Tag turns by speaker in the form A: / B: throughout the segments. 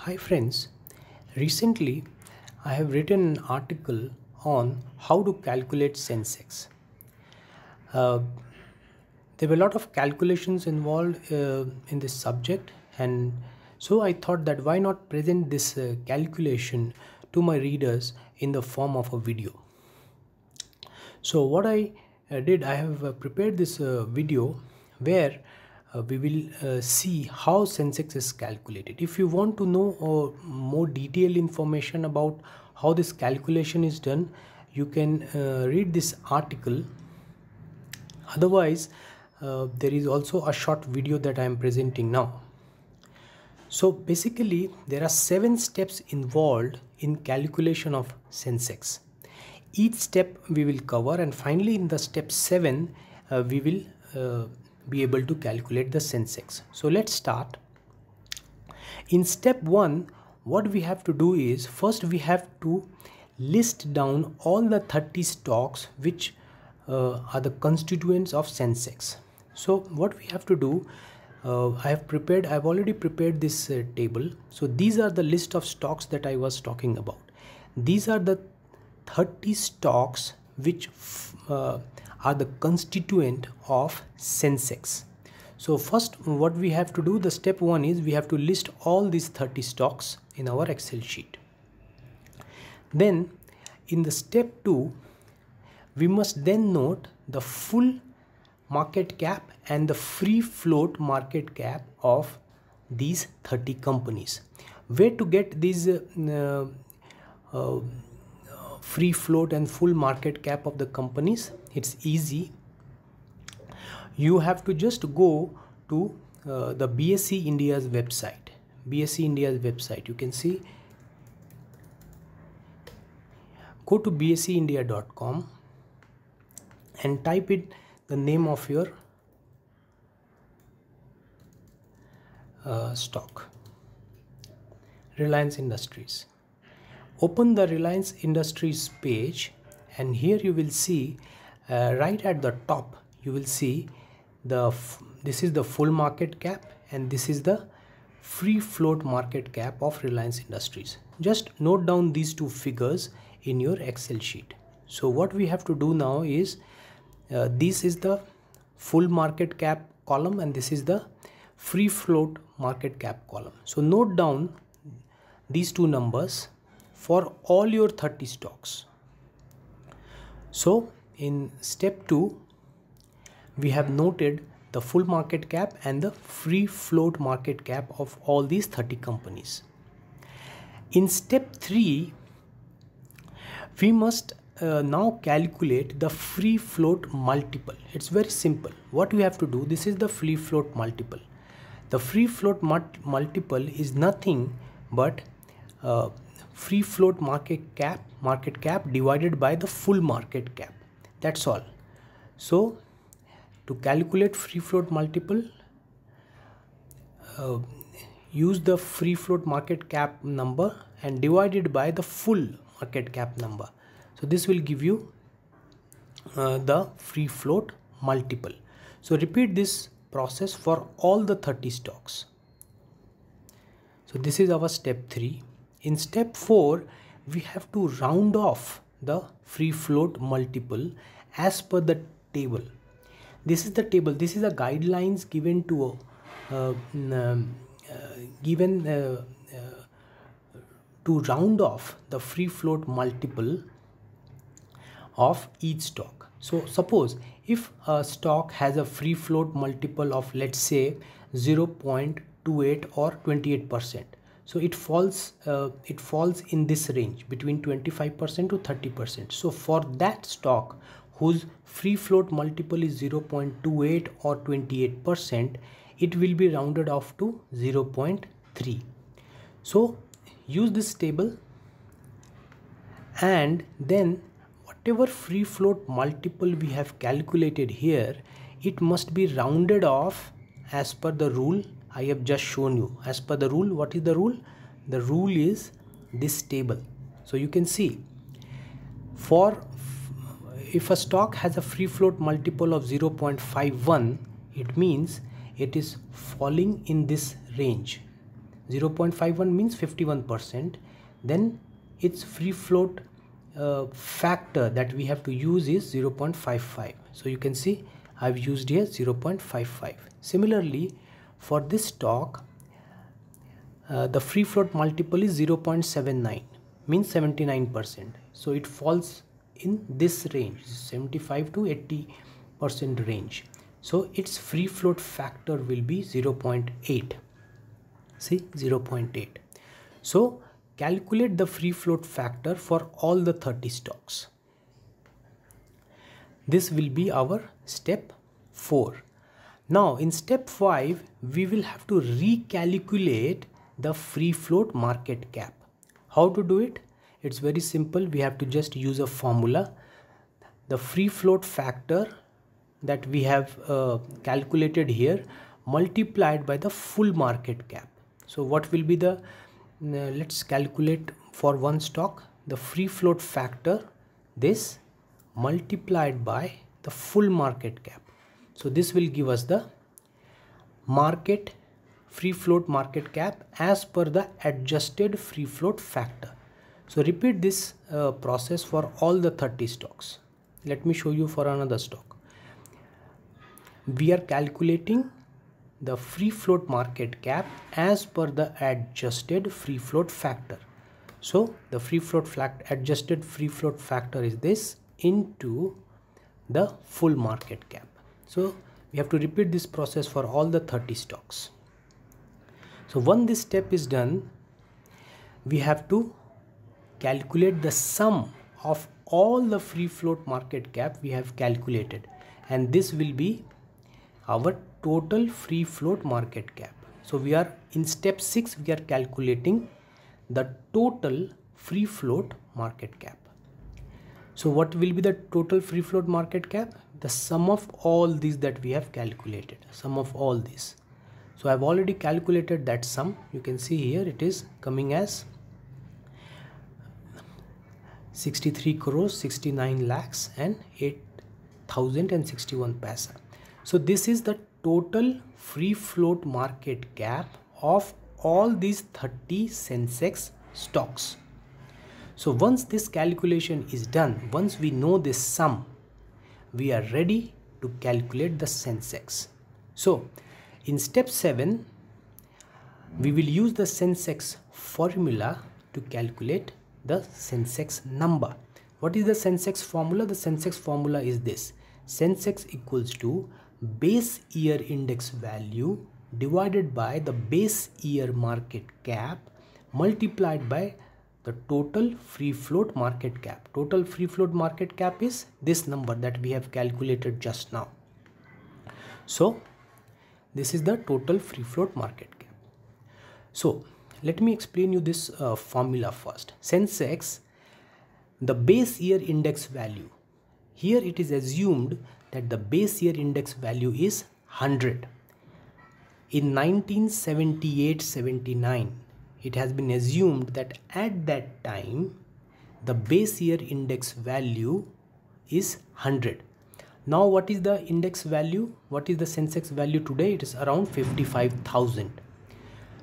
A: Hi friends, recently I have written an article on how to calculate Sensex. Uh, there were a lot of calculations involved uh, in this subject and so I thought that why not present this uh, calculation to my readers in the form of a video. So what I uh, did, I have uh, prepared this uh, video where uh, we will uh, see how Sensex is calculated. If you want to know uh, more detailed information about how this calculation is done, you can uh, read this article. Otherwise, uh, there is also a short video that I am presenting now. So basically, there are seven steps involved in calculation of Sensex. Each step we will cover and finally in the step 7 uh, we will be able to calculate the Sensex. So let's start. In step 1, what we have to do is first we have to list down all the 30 stocks which uh, are the constituents of Sensex. So what we have to do, uh, I have prepared, I have already prepared this uh, table. So these are the list of stocks that I was talking about. These are the 30 stocks which uh, are the constituent of Sensex. So first what we have to do the step one is we have to list all these 30 stocks in our excel sheet. Then in the step two we must then note the full market cap and the free float market cap of these 30 companies. Where to get these uh, uh, uh free float and full market cap of the companies? it's easy you have to just go to uh, the BSc India's website BSc India's website you can see go to bscindia.com and type in the name of your uh, stock Reliance Industries open the Reliance Industries page and here you will see uh, right at the top you will see the this is the full market cap and this is the free float market cap of Reliance Industries. Just note down these two figures in your Excel sheet. So what we have to do now is uh, this is the full market cap column and this is the free float market cap column. So note down these two numbers for all your 30 stocks. So in step 2, we have noted the full market cap and the free float market cap of all these 30 companies. In step 3, we must uh, now calculate the free float multiple. It's very simple. What you have to do, this is the free float multiple. The free float multiple is nothing but uh, free float market cap market cap divided by the full market cap that's all so to calculate free float multiple uh, use the free float market cap number and divide it by the full market cap number so this will give you uh, the free float multiple so repeat this process for all the 30 stocks so this is our step 3 in step 4 we have to round off the free float multiple as per the table this is the table this is the guidelines given to uh, uh, given uh, uh, to round off the free float multiple of each stock so suppose if a stock has a free float multiple of let's say 0.28 or 28 percent so it falls uh, it falls in this range between 25% to 30% so for that stock whose free float multiple is 0.28 or 28% it will be rounded off to 0.3 so use this table and then whatever free float multiple we have calculated here it must be rounded off as per the rule I have just shown you as per the rule what is the rule the rule is this table so you can see for if a stock has a free float multiple of 0.51 it means it is falling in this range 0.51 means 51% then its free float uh, factor that we have to use is 0.55 so you can see I've used here 0.55 similarly for this stock, uh, the free float multiple is 0.79 means 79%. So it falls in this range 75 to 80% range. So its free float factor will be 0.8. See 0.8. So calculate the free float factor for all the 30 stocks. This will be our step 4. Now in step 5, we will have to recalculate the free float market cap. How to do it? It's very simple. We have to just use a formula. The free float factor that we have uh, calculated here multiplied by the full market cap. So what will be the, uh, let's calculate for one stock, the free float factor, this multiplied by the full market cap so this will give us the market free float market cap as per the adjusted free float factor. So repeat this uh, process for all the 30 stocks. Let me show you for another stock. We are calculating the free float market cap as per the adjusted free float factor. So the free float adjusted free float factor is this into the full market cap so we have to repeat this process for all the 30 stocks so when this step is done we have to calculate the sum of all the free float market cap we have calculated and this will be our total free float market cap so we are in step 6 we are calculating the total free float market cap so what will be the total free float market cap the sum of all these that we have calculated sum of all these so I've already calculated that sum you can see here it is coming as 63 crores 69 lakhs and 8061 paisa so this is the total free float market cap of all these 30 sensex stocks so once this calculation is done once we know this sum we are ready to calculate the sensex. So in step 7 we will use the sensex formula to calculate the sensex number. What is the sensex formula? The sensex formula is this. Sensex equals to base year index value divided by the base year market cap multiplied by the total free float market cap total free float market cap is this number that we have calculated just now so this is the total free float market cap so let me explain you this uh, formula first sensex the base year index value here it is assumed that the base year index value is 100 in 1978 79 it has been assumed that at that time the base year index value is 100 now what is the index value what is the sensex value today it is around 55000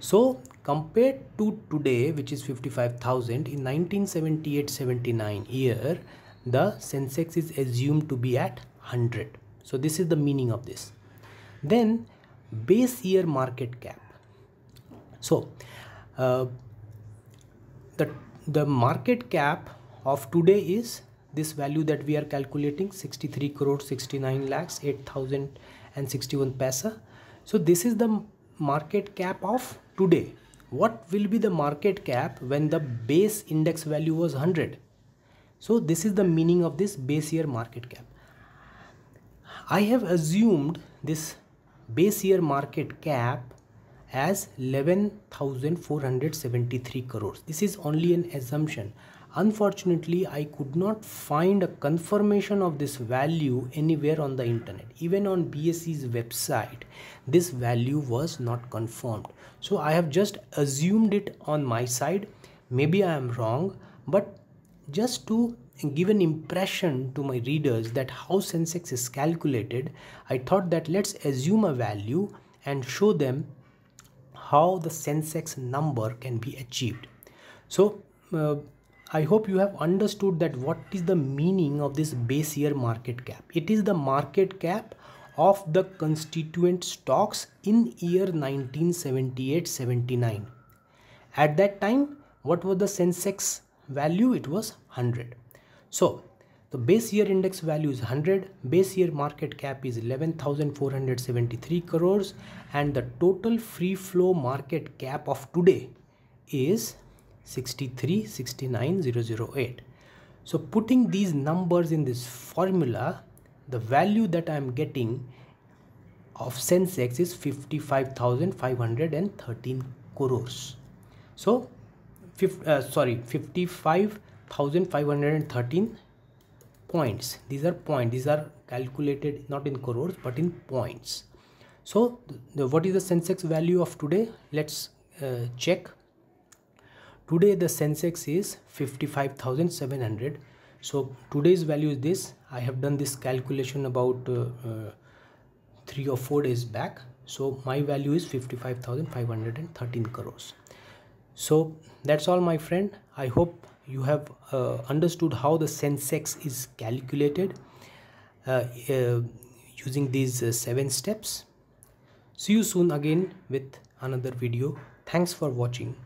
A: so compared to today which is 55000 in 1978-79 year the sensex is assumed to be at 100 so this is the meaning of this then base year market cap so uh, the the market cap of today is this value that we are calculating 63 crore 69 lakhs 8061 paisa so this is the market cap of today what will be the market cap when the base index value was 100 so this is the meaning of this base year market cap i have assumed this base year market cap as 11,473 crores. This is only an assumption. Unfortunately, I could not find a confirmation of this value anywhere on the internet. Even on BSE's website, this value was not confirmed. So I have just assumed it on my side. Maybe I am wrong, but just to give an impression to my readers that how Sensex is calculated, I thought that let's assume a value and show them how the Sensex number can be achieved. So uh, I hope you have understood that what is the meaning of this base year market cap. It is the market cap of the constituent stocks in year 1978-79. At that time, what was the Sensex value? It was 100. So the base year index value is 100, base year market cap is 11,473 crores and the total free flow market cap of today is 6369008. So putting these numbers in this formula, the value that I am getting of Sensex is 55,513 crores. So, uh, sorry, 55,513 points these are points these are calculated not in crores but in points so the, what is the sensex value of today let's uh, check today the sensex is 55700 so today's value is this i have done this calculation about uh, uh, 3 or 4 days back so my value is 55513 crores so that's all my friend i hope you have uh, understood how the Sensex is calculated uh, uh using these uh, seven steps. See you soon again with another video. Thanks for watching.